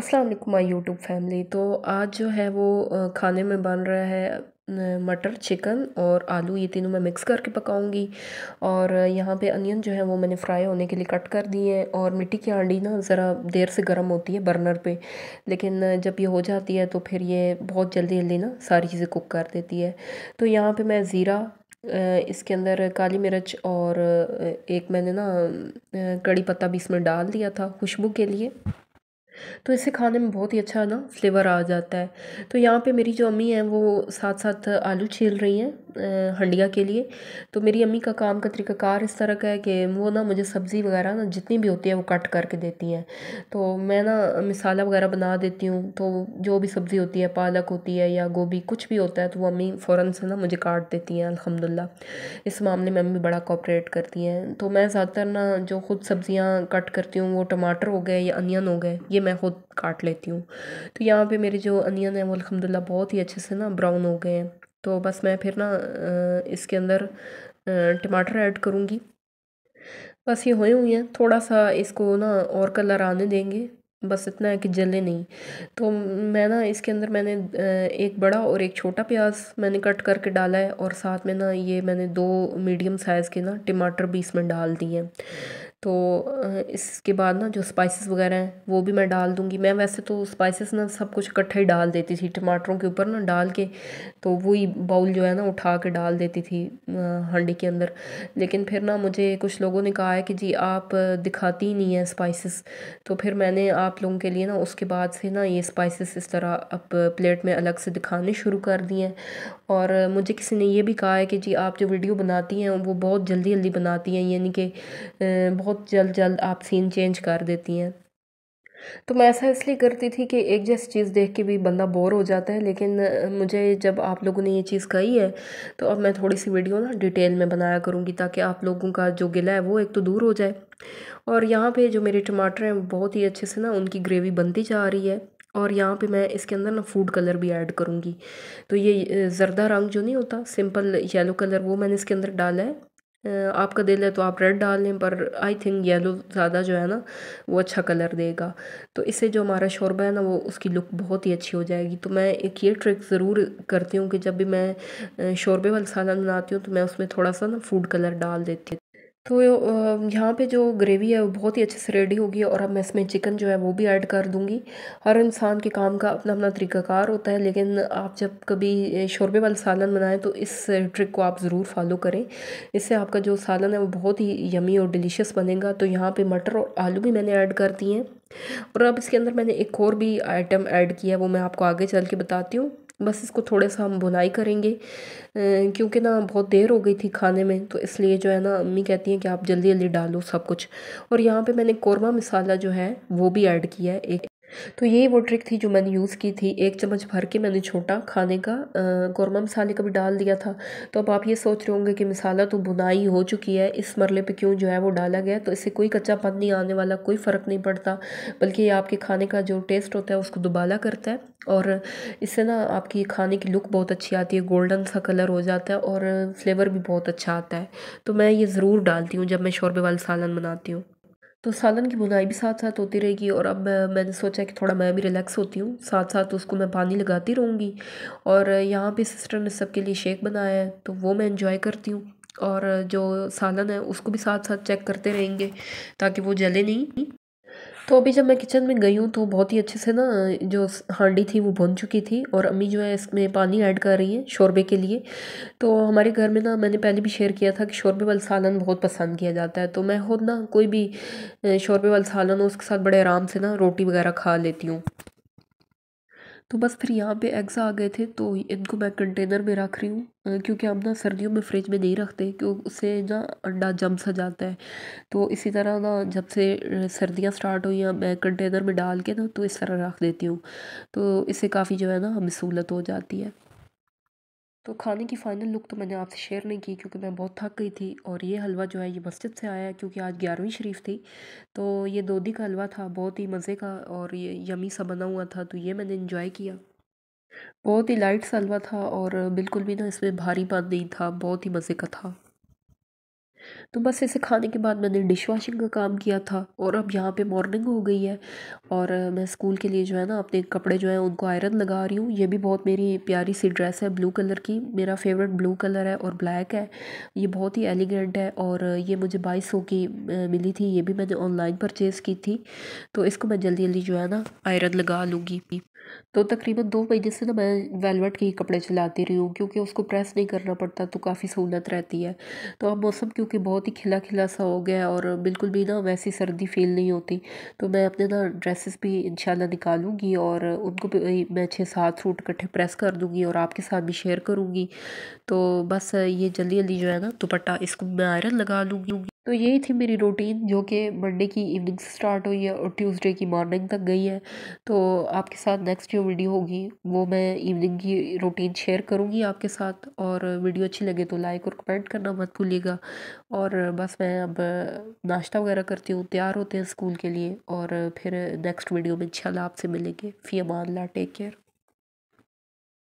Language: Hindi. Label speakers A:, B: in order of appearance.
A: असलकुम माई यूट्यूब फैमिली तो आज जो है वो खाने में बन रहा है मटर चिकन और आलू ये तीनों मैं मिक्स करके पकाऊंगी और यहाँ पे अनियन जो है वो मैंने फ्राई होने के लिए कट कर दिए हैं और मिट्टी की आंडी ना ज़रा देर से गर्म होती है बर्नर पे लेकिन जब ये हो जाती है तो फिर ये बहुत जल्दी जल्दी ना सारी चीज़ें कुक कर देती है तो यहाँ पे मैं ज़ीरा इसके अंदर काली मिर्च और एक मैंने ना कड़ी पत्ता भी इसमें डाल दिया था खुशबू के लिए तो इसे खाने में बहुत ही अच्छा ना फ्लेवर आ जाता है तो यहाँ पे मेरी जो अम्मी हैं वो साथ साथ आलू छील रही हैं हंडिया के लिए तो मेरी अम्मी का काम का कार इस तरह का है कि वो ना मुझे सब्ज़ी वगैरह ना जितनी भी होती है वो कट करके देती हैं तो मैं ना मिसाला वगैरह बना देती हूँ तो जो भी सब्ज़ी होती है पालक होती है या गोभी कुछ भी होता है तो वो अम्मी फ़ौर से ना मुझे काट देती हैं अलहमदिल्ला इस मामले में अम्मी बड़ा कॉपरेट करती हैं तो मैं ज़्यादातर ना जो ख़ुद सब्ज़ियाँ कट करती हूँ वो टमाटर हो गए या अनियन हो गए ये मैं ख़ुद काट लेती हूँ तो यहाँ पर मेरे जो अनियन है वो अलहमदिल्ला बहुत ही अच्छे से ना ब्राउन हो गए हैं तो बस मैं फिर ना इसके अंदर टमाटर ऐड करूँगी बस ये हुए हुए हैं थोड़ा सा इसको ना और कलर आने देंगे बस इतना है कि जले नहीं तो मैं ना इसके अंदर मैंने एक बड़ा और एक छोटा प्याज मैंने कट करके डाला है और साथ में ना ये मैंने दो मीडियम साइज़ के ना टमाटर भी इसमें डाल दिए हैं तो इसके बाद ना जो स्पाइसेस वगैरह हैं वो भी मैं डाल दूंगी मैं वैसे तो स्पाइसेस ना सब कुछ इकट्ठा ही डाल देती थी टमाटरों के ऊपर ना डाल के तो वही बाउल जो है ना उठा के डाल देती थी हांडी के अंदर लेकिन फिर ना मुझे कुछ लोगों ने कहा है कि जी आप दिखाती ही नहीं है स्पाइसेस तो फिर मैंने आप लोगों के लिए ना उसके बाद से ना ये स्पाइसिस इस तरह अब प्लेट में अलग से दिखाने शुरू कर दिए हैं और मुझे किसी ने ये भी कहा है कि जी आप जो वीडियो बनाती हैं वो बहुत जल्दी जल्दी बनाती हैं यानी कि बहुत बहुत जल्द जल्द आप सीन चेंज कर देती हैं तो मैं ऐसा इसलिए करती थी कि एक जैसी चीज़ देख के भी बंदा बोर हो जाता है लेकिन मुझे जब आप लोगों ने ये चीज़ कही है तो अब मैं थोड़ी सी वीडियो ना डिटेल में बनाया करूँगी ताकि आप लोगों का जो गिला है वो एक तो दूर हो जाए और यहाँ पे जो मेरे टमाटर हैं बहुत ही अच्छे से ना उनकी ग्रेवी बनती जा रही है और यहाँ पर मैं इसके अंदर ना फूड कलर भी ऐड करूँगी तो ये ज़रदा रंग जो नहीं होता सिंपल येलो कलर वो मैंने इसके अंदर डाला है आपका दिल है तो आप रेड डाल लें पर आई थिंक येलो ज़्यादा जो है ना वो अच्छा कलर देगा तो इससे जो हमारा शोरबा है ना वो उसकी लुक बहुत ही अच्छी हो जाएगी तो मैं एक ये ट्रिक ज़रूर करती हूँ कि जब भी मैं शोरबे वाला सालन बनाती हूँ तो मैं उसमें थोड़ा सा ना फूड कलर डाल देती हूँ तो यहाँ पे जो ग्रेवी है वो बहुत ही अच्छे से रेडी होगी और अब मैं इसमें चिकन जो है वो भी ऐड कर दूँगी हर इंसान के काम का अपना अपना तरीकाकार होता है लेकिन आप जब कभी शोरबे वाला सालन बनाएं तो इस ट्रिक को आप ज़रूर फॉलो करें इससे आपका जो सालन है वो बहुत ही यमी और डिलीशियस बनेगा तो यहाँ पर मटर और आलू भी मैंने ऐड कर दिए हैं और अब इसके अंदर मैंने एक और भी आइटम ऐड किया है वो मैं आपको आगे चल के बताती हूँ बस इसको थोड़ा सा हम भुनाई करेंगे क्योंकि ना बहुत देर हो गई थी खाने में तो इसलिए जो है ना अम्मी कहती हैं कि आप जल्दी जल्दी डालो सब कुछ और यहाँ पे मैंने कौरमा मसाला जो है वो भी ऐड किया है एक तो यही वो ट्रिक थी जो मैंने यूज़ की थी एक चम्मच भर के मैंने छोटा खाने का कौरमा मसाले का भी डाल दिया था तो अब आप ये सोच रहे होंगे कि मसाला तो बुनाई हो चुकी है इस मरले पे क्यों जो है वो डाला गया तो इससे कोई कच्चा पन नहीं आने वाला कोई फ़र्क नहीं पड़ता बल्कि ये आपके खाने का जो टेस्ट होता है उसको दुबाला करता है और इससे ना आपकी खाने की लुक बहुत अच्छी आती है गोल्डन सा कलर हो जाता है और फ्लेवर भी बहुत अच्छा आता है तो मैं ये ज़रूर डालती हूँ जब मैं शोरबे वाले सालन बनाती हूँ तो सालन की बुनाई भी साथ साथ होती रहेगी और अब मैं, मैंने सोचा कि थोड़ा मैं भी रिलैक्स होती हूँ साथ साथ उसको मैं पानी लगाती रहूँगी और यहाँ पे सिस्टर ने सबके लिए शेक बनाया है तो वो मैं इन्जॉय करती हूँ और जो सालन है उसको भी साथ साथ चेक करते रहेंगे ताकि वो जले नहीं तो अभी जब मैं किचन में गई हूँ तो बहुत ही अच्छे से ना जो हांडी थी वो भुन चुकी थी और अम्मी जो है इसमें पानी ऐड कर रही हैं शोरबे के लिए तो हमारे घर में ना मैंने पहले भी शेयर किया था कि शोरबे वाला सालन बहुत पसंद किया जाता है तो मैं खुद ना कोई भी शोरबे वाला सालन हो उसके साथ बड़े आराम से ना रोटी वगैरह खा लेती हूँ तो बस फिर यहाँ पे एग्स आ गए थे तो इनको मैं कंटेनर में रख रही हूँ क्योंकि हम ना सर्दियों में फ्रिज में नहीं रखते क्यों उससे ना अंडा जम सा जाता है तो इसी तरह ना जब से सर्दियाँ स्टार्ट हुई हैं मैं कंटेनर में डाल के ना तो इस तरह रख देती हूँ तो इससे काफ़ी जो है ना हमें सहूलत हो जाती है तो खाने की फ़ाइनल लुक तो मैंने आपसे शेयर नहीं की क्योंकि मैं बहुत थक गई थी और ये हलवा जो है ये मस्जिद से आया है क्योंकि आज ग्यारहवीं शरीफ थी तो ये दोधी का हलवा था बहुत ही मज़े का और ये यमी सा बना हुआ था तो ये मैंने इन्जॉय किया बहुत ही लाइट सा हलवा था और बिल्कुल भी ना इसमें भारी पान नहीं था बहुत ही मज़े का था तो बस इसे खाने के बाद मैंने डिश वॉशिंग का काम किया था और अब यहाँ पे मॉर्निंग हो गई है और मैं स्कूल के लिए जो है ना अपने कपड़े जो हैं उनको आयरन लगा रही हूँ ये भी बहुत मेरी प्यारी सी ड्रेस है ब्लू कलर की मेरा फेवरेट ब्लू कलर है और ब्लैक है ये बहुत ही एलिगेंट है और ये मुझे बाईस सौ की मिली थी ये भी मैंने ऑनलाइन परचेज़ की थी तो इसको मैं जल्दी जल्दी जो है ना आयरन लगा लूँगी तो तकरीबन दो महीने से ना मैं वेलवेट के ही कपड़े चलाती रही हूँ क्योंकि उसको प्रेस नहीं करना पड़ता तो काफ़ी सहूलत रहती है तो अब मौसम क्योंकि बहुत ही खिला खिला सा हो गया और बिल्कुल भी ना वैसी सर्दी फील नहीं होती तो मैं अपने ना ड्रेसेस भी इन निकालूंगी और उनको भी मैं छः सात सूट इकट्ठे प्रेस कर दूँगी और आपके साथ भी शेयर करूँगी तो बस ये जल्दी जल्दी जो है ना दुपट्टा इसको मैं आयरन लगा लूँगी तो यही थी मेरी रूटीन जो कि मंडे की इवनिंग से स्टार्ट हुई है और ट्यूसडे की मॉर्निंग तक गई है तो आपके साथ नेक्स्ट जो वीडियो होगी वो मैं इवनिंग की रूटीन शेयर करूँगी आपके साथ और वीडियो अच्छी लगे तो लाइक और कमेंट करना मत भूलिएगा और बस मैं अब नाश्ता वगैरह करती हूँ तैयार होते हैं स्कूल के लिए और फिर नेक्स्ट वीडियो में इंशाल्लाह आपसे मिलेंगे फ़ी अमान टेक केयर